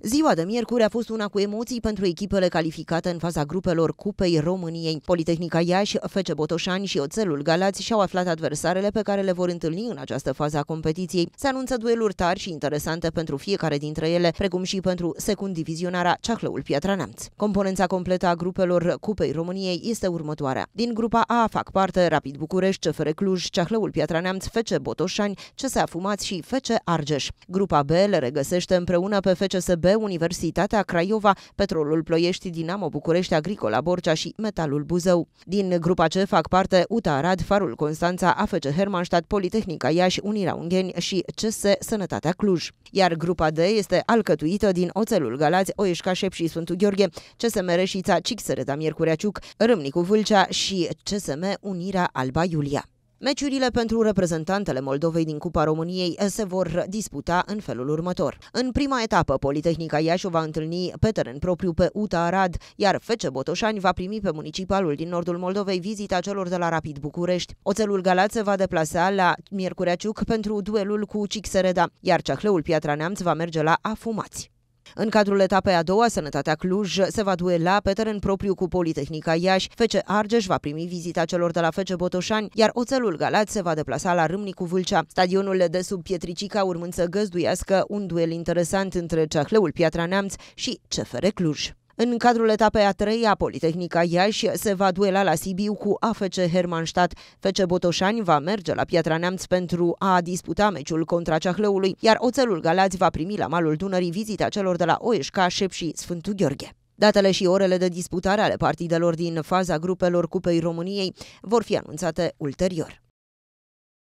Ziua de miercuri a fost una cu emoții pentru echipele calificate în faza grupelor Cupei României. Politehnica Iași, Fece Botoșani și Oțelul Galați și-au aflat adversarele pe care le vor întâlni în această fază a competiției. Se anunță dueluri tari și interesante pentru fiecare dintre ele, precum și pentru secund divizionara Ceahlăul Piatra Neamț. Componența completă a grupelor Cupei României este următoarea. Din grupa A fac parte Rapid București, CFR Cluj, Ceahlăul Piatra Neamț, Fece Botoșani, CS Fumați și Fece Argeș. Grupa B le regăsește împreună pe FCSB B, Universitatea Craiova, Petrolul Ploiești, Dinamo București, Agricola Borcea și Metalul Buzău. Din grupa ce fac parte UTA Arad, Farul Constanța, AFC Hermannstadt, Politehnica Iași, Unirea Ungheni și CS Sănătatea Cluj. Iar grupa D este alcătuită din Oțelul Galați, Oieșca Șep și Sfântul Gheorghe, CSM Reșița, Cixereda Miercurea Ciuc, Râmnicu Vâlcea și CSM Unirea Alba Iulia. Meciurile pentru reprezentantele Moldovei din Cupa României se vor disputa în felul următor. În prima etapă, Politehnica Iași o va întâlni pe teren propriu pe UTA Arad, iar Fece Botoșani va primi pe municipalul din nordul Moldovei vizita celor de la Rapid București. Oțelul Galați se va deplasa la Miercurea Ciuc pentru duelul cu Cixereda, iar Ceahleul Piatra Neamț va merge la Afumați. În cadrul etapei a doua, Sănătatea Cluj se va duela pe teren propriu cu Politehnica Iași, Fece Argeș va primi vizita celor de la Fece Botoșani, iar Oțelul Galați se va deplasa la Râmnicu Vâlcea. Stadionul de sub Pietricica urmând să găzduiască un duel interesant între Ceahleul Piatra Neamț și CFR Cluj. În cadrul etapei a treia, Politehnica Iași se va duela la Sibiu cu AFC Hermannstadt. FC Botoșani va merge la Piatra Neamț pentru a disputa meciul contra Ceahlăului, iar Oțelul Galați va primi la malul Dunării vizita celor de la Oeșca, Șep și Sfântul Gheorghe. Datele și orele de disputare ale partidelor din faza grupelor Cupei României vor fi anunțate ulterior.